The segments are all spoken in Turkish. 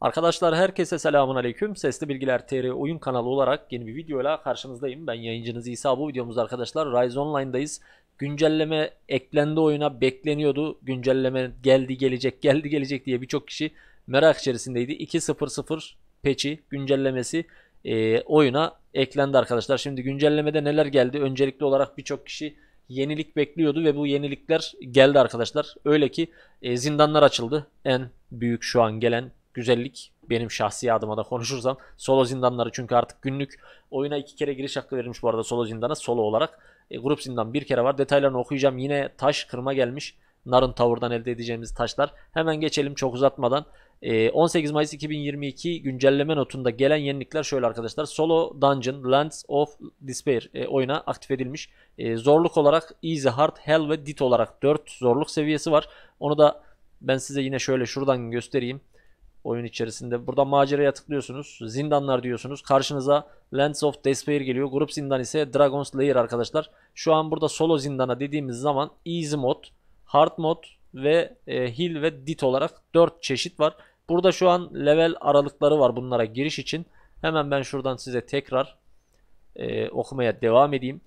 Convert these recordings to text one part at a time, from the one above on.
Arkadaşlar herkese selamun aleyküm. Sesli Bilgiler TR oyun kanalı olarak yeni bir videoyla karşınızdayım. Ben yayıncınız İsa. Bu videomuzda arkadaşlar Rise Online'dayız. Güncelleme eklendi oyuna bekleniyordu. Güncelleme geldi gelecek geldi gelecek diye birçok kişi merak içerisindeydi. 2.0.0 peçi güncellemesi e, oyuna eklendi arkadaşlar. Şimdi güncellemede neler geldi? Öncelikli olarak birçok kişi yenilik bekliyordu ve bu yenilikler geldi arkadaşlar. Öyle ki e, zindanlar açıldı. En büyük şu an gelen güzellik benim şahsi adıma da konuşursam solo zindanları çünkü artık günlük oyuna iki kere giriş hakkı verilmiş bu arada solo zindana solo olarak. E, grup zindan bir kere var detaylarını okuyacağım yine taş kırma gelmiş. Narın tavırdan elde edeceğimiz taşlar. Hemen geçelim çok uzatmadan. 18 e, Mayıs 2022 güncelleme notunda gelen yenilikler şöyle arkadaşlar. Solo Dungeon Lands of Despair e, oyuna aktif edilmiş. E, zorluk olarak Easy, Hard, Hell ve Dit olarak 4 zorluk seviyesi var. Onu da ben size yine şöyle şuradan göstereyim oyun içerisinde. Burada maceraya tıklıyorsunuz. Zindanlar diyorsunuz. Karşınıza Lands of Despair geliyor. Grup zindan ise Dragon's Lair arkadaşlar. Şu an burada solo zindana dediğimiz zaman easy mod, hard mod ve e, heal ve dit olarak 4 çeşit var. Burada şu an level aralıkları var bunlara giriş için. Hemen ben şuradan size tekrar e, okumaya devam edeyim.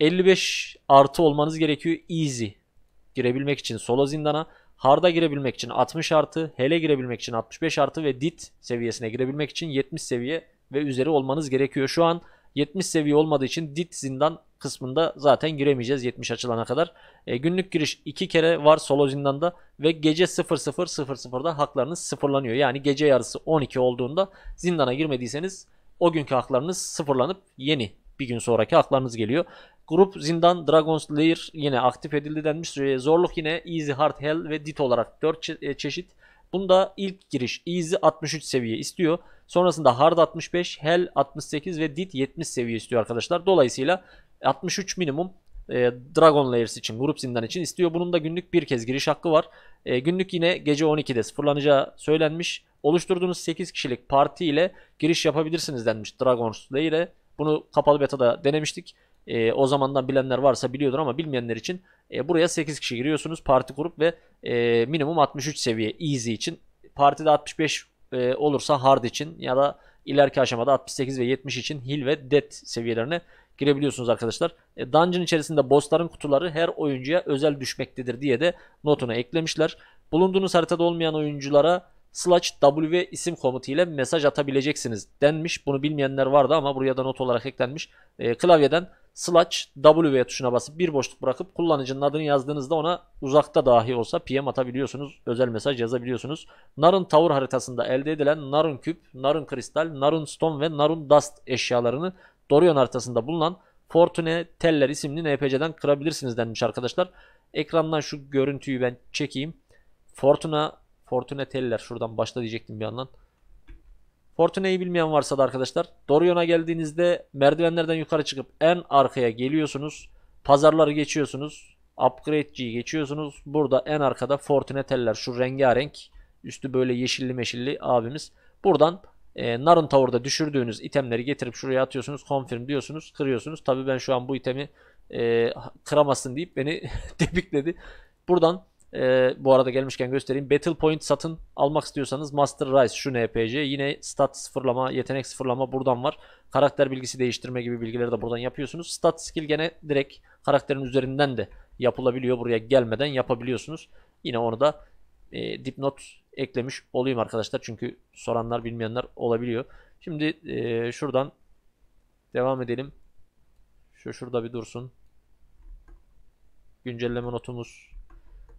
55 artı olmanız gerekiyor easy girebilmek için solo zindana. Hard'a girebilmek için 60 artı, hele girebilmek için 65 artı ve dit seviyesine girebilmek için 70 seviye ve üzeri olmanız gerekiyor. Şu an 70 seviye olmadığı için dit zindan kısmında zaten giremeyeceğiz 70 açılana kadar. E, günlük giriş 2 kere var solo zindanda ve gece 00.00'da haklarınız sıfırlanıyor. Yani gece yarısı 12 olduğunda zindana girmediyseniz o günkü haklarınız sıfırlanıp yeni bir gün sonraki haklarınız geliyor. Grup Zindan Dragon's Lair yine aktif edildi denmiş. Zorluk yine Easy Hard Hell ve Dit olarak 4 çe- e, çeşit. Bunda ilk giriş Easy 63 seviye istiyor. Sonrasında Hard 65, Hell 68 ve Dit 70 seviye istiyor arkadaşlar. Dolayısıyla 63 minimum e, Dragon Layers için, Grup Zindan için istiyor. Bunun da günlük bir kez giriş hakkı var. E, günlük yine gece 12'de sıfırlanacağı söylenmiş. Oluşturduğunuz 8 kişilik parti ile giriş yapabilirsiniz denmiş Dragon Slayer'e. Bunu kapalı beta'da denemiştik. E, o zamandan bilenler varsa biliyordur ama bilmeyenler için e, buraya 8 kişi giriyorsunuz parti kurup ve e, minimum 63 seviye easy için partide 65 e, olursa hard için ya da ileriki aşamada 68 ve 70 için heal ve death seviyelerine girebiliyorsunuz arkadaşlar. E, dungeon içerisinde bossların kutuları her oyuncuya özel düşmektedir diye de notuna eklemişler. Bulunduğunuz haritada olmayan oyunculara slash w isim komutu ile mesaj atabileceksiniz denmiş. Bunu bilmeyenler vardı ama buraya da not olarak eklenmiş. E, klavyeden slash w tuşuna basıp bir boşluk bırakıp kullanıcının adını yazdığınızda ona uzakta dahi olsa PM atabiliyorsunuz. Özel mesaj yazabiliyorsunuz. Narun Tower haritasında elde edilen Narun Küp, Narun Kristal, Narun Stone ve Narun Dust eşyalarını Dorion haritasında bulunan Fortune Teller isimli NPC'den kırabilirsiniz denmiş arkadaşlar. Ekrandan şu görüntüyü ben çekeyim. Fortuna Teller şuradan başla diyecektim bir yandan. Fortune'yi bilmeyen varsa da arkadaşlar Dorion'a geldiğinizde merdivenlerden yukarı çıkıp en arkaya geliyorsunuz. Pazarları geçiyorsunuz. Upgrade'ciyi geçiyorsunuz. Burada en arkada Teller, şu rengarenk üstü böyle yeşilli meşilli abimiz. Buradan e, Narın Tower'da düşürdüğünüz itemleri getirip şuraya atıyorsunuz. Confirm diyorsunuz. Kırıyorsunuz. Tabi ben şu an bu itemi e, kıramazsın deyip beni tepikledi. Buradan e, bu arada gelmişken göstereyim. Battle Point satın almak istiyorsanız Master Rise şu NPC. Yine stat sıfırlama, yetenek sıfırlama buradan var. Karakter bilgisi değiştirme gibi bilgileri de buradan yapıyorsunuz. Stat skill gene direkt karakterin üzerinden de yapılabiliyor. Buraya gelmeden yapabiliyorsunuz. Yine onu da e, dipnot eklemiş olayım arkadaşlar. Çünkü soranlar bilmeyenler olabiliyor. Şimdi e, şuradan devam edelim. Şu şurada bir dursun. Güncelleme notumuz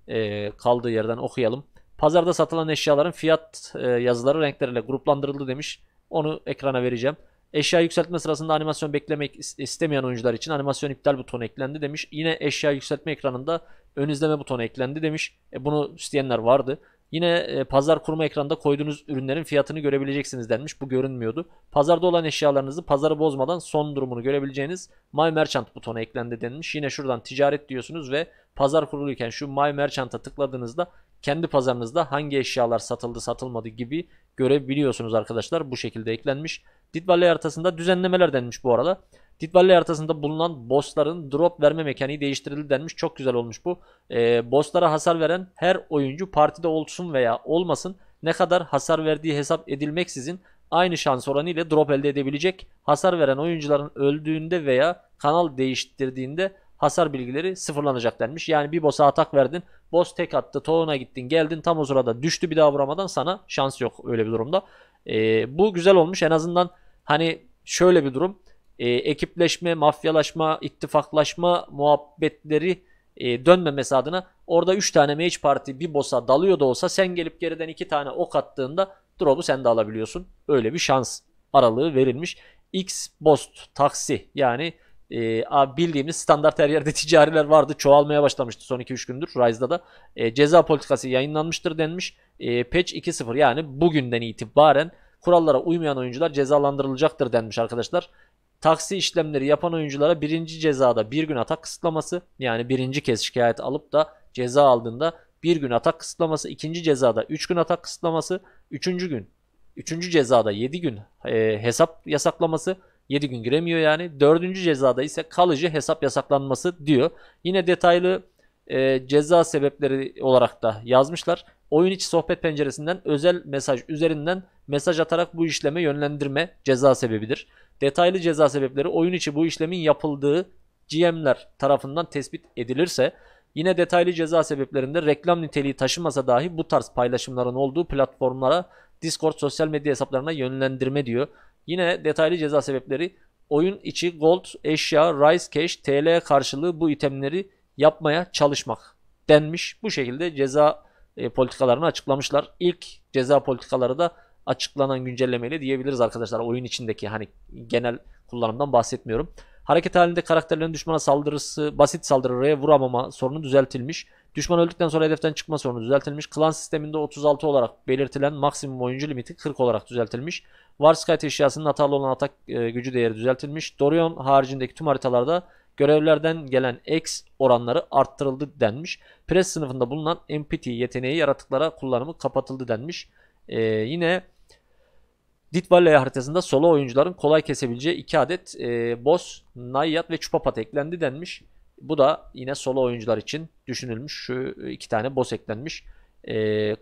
e, kaldığı yerden okuyalım. Pazarda satılan eşyaların fiyat e, yazıları renkleriyle gruplandırıldı demiş. Onu ekrana vereceğim. Eşya yükseltme sırasında animasyon beklemek istemeyen oyuncular için animasyon iptal butonu eklendi demiş. Yine eşya yükseltme ekranında ön izleme butonu eklendi demiş. E, bunu isteyenler vardı. Yine e, pazar kurma ekranında koyduğunuz ürünlerin fiyatını görebileceksiniz denmiş. Bu görünmüyordu. Pazarda olan eşyalarınızı pazarı bozmadan son durumunu görebileceğiniz My Merchant butonu eklendi denmiş. Yine şuradan ticaret diyorsunuz ve pazar kuruluyken şu My Merchant'a tıkladığınızda kendi pazarınızda hangi eşyalar satıldı satılmadı gibi görebiliyorsunuz arkadaşlar. Bu şekilde eklenmiş. Dead Valley haritasında düzenlemeler denmiş bu arada. Dead Valley haritasında bulunan bossların drop verme mekaniği değiştirildi denmiş. Çok güzel olmuş bu. Ee, bosslara hasar veren her oyuncu partide olsun veya olmasın ne kadar hasar verdiği hesap edilmeksizin aynı şans oranı ile drop elde edebilecek. Hasar veren oyuncuların öldüğünde veya kanal değiştirdiğinde hasar bilgileri sıfırlanacak denmiş. Yani bir boss'a atak verdin. Boss tek attı. Toğuna gittin. Geldin tam o sırada düştü bir daha vuramadan sana şans yok öyle bir durumda. E, bu güzel olmuş. En azından hani şöyle bir durum. E, ekipleşme, mafyalaşma, ittifaklaşma muhabbetleri e, dönmemesi adına orada 3 tane mage party bir boss'a dalıyor da olsa sen gelip geriden 2 tane ok attığında drop'u sen de alabiliyorsun. Öyle bir şans aralığı verilmiş. X boss taksi yani e, bildiğimiz standart her yerde ticariler vardı. Çoğalmaya başlamıştı son 2-3 gündür Rise'da da. E, ceza politikası yayınlanmıştır denmiş. E, patch 2.0 yani bugünden itibaren kurallara uymayan oyuncular cezalandırılacaktır denmiş arkadaşlar. Taksi işlemleri yapan oyunculara birinci cezada bir gün atak kısıtlaması yani birinci kez şikayet alıp da ceza aldığında bir gün atak kısıtlaması, ikinci cezada 3 gün atak kısıtlaması, üçüncü gün, üçüncü cezada 7 gün e, hesap yasaklaması, 7 gün giremiyor yani. Dördüncü cezada ise kalıcı hesap yasaklanması diyor. Yine detaylı e, ceza sebepleri olarak da yazmışlar. Oyun içi sohbet penceresinden özel mesaj üzerinden mesaj atarak bu işleme yönlendirme ceza sebebidir. Detaylı ceza sebepleri oyun içi bu işlemin yapıldığı GM'ler tarafından tespit edilirse yine detaylı ceza sebeplerinde reklam niteliği taşımasa dahi bu tarz paylaşımların olduğu platformlara Discord sosyal medya hesaplarına yönlendirme diyor. Yine detaylı ceza sebepleri oyun içi gold, eşya, rice cash, TL karşılığı bu itemleri yapmaya çalışmak denmiş. Bu şekilde ceza e, politikalarını açıklamışlar. İlk ceza politikaları da açıklanan güncellemeyle diyebiliriz arkadaşlar. Oyun içindeki hani genel kullanımdan bahsetmiyorum. Hareket halinde karakterlerin düşmana saldırısı basit saldırıya vuramama sorunu düzeltilmiş. Düşman öldükten sonra hedeften çıkma sorunu düzeltilmiş. Klan sisteminde 36 olarak belirtilen maksimum oyuncu limiti 40 olarak düzeltilmiş. Warskite eşyasının hatalı olan atak e, gücü değeri düzeltilmiş. Dorion haricindeki tüm haritalarda görevlerden gelen X oranları arttırıldı denmiş. Press sınıfında bulunan MPT yeteneği yaratıklara kullanımı kapatıldı denmiş. E, yine Dit Valley haritasında solo oyuncuların kolay kesebileceği 2 adet e, boss, Nayat ve Chupapat eklendi denmiş. Bu da yine solo oyuncular için düşünülmüş. Şu iki tane boss eklenmiş. E,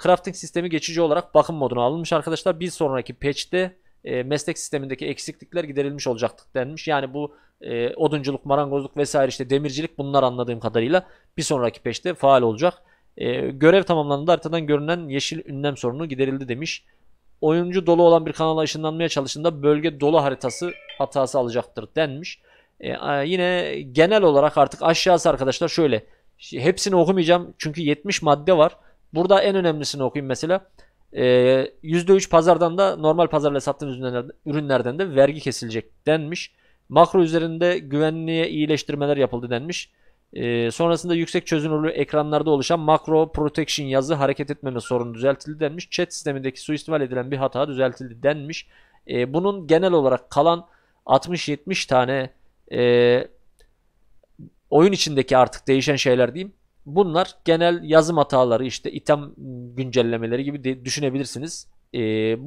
crafting sistemi geçici olarak bakım moduna alınmış arkadaşlar. Bir sonraki patch'te e, meslek sistemindeki eksiklikler giderilmiş olacaktır denmiş. Yani bu e, odunculuk, marangozluk vesaire işte demircilik bunlar anladığım kadarıyla bir sonraki patch'te faal olacak. E, görev tamamlandığında haritadan görünen yeşil ünlem sorunu giderildi demiş oyuncu dolu olan bir kanala ışınlanmaya çalıştığında bölge dolu haritası hatası alacaktır denmiş. E, yine genel olarak artık aşağısı arkadaşlar şöyle. Hepsini okumayacağım çünkü 70 madde var. Burada en önemlisini okuyayım mesela. E, ee, %3 pazardan da normal pazarla sattığınız ürünlerden de vergi kesilecek denmiş. Makro üzerinde güvenliğe iyileştirmeler yapıldı denmiş. E, sonrasında yüksek çözünürlü ekranlarda oluşan makro protection yazı hareket etmeme sorunu düzeltildi denmiş. Chat sistemindeki suistimal edilen bir hata düzeltildi denmiş. E, bunun genel olarak kalan 60-70 tane e, oyun içindeki artık değişen şeyler diyeyim. Bunlar genel yazım hataları işte item güncellemeleri gibi de düşünebilirsiniz. E,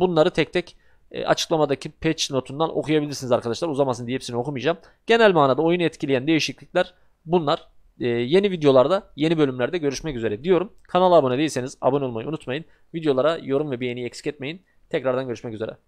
bunları tek tek e, açıklamadaki patch notundan okuyabilirsiniz arkadaşlar. Uzamasın diye hepsini okumayacağım. Genel manada oyunu etkileyen değişiklikler Bunlar e, yeni videolarda, yeni bölümlerde görüşmek üzere diyorum. Kanala abone değilseniz abone olmayı unutmayın. Videolara yorum ve beğeni eksik etmeyin. Tekrardan görüşmek üzere.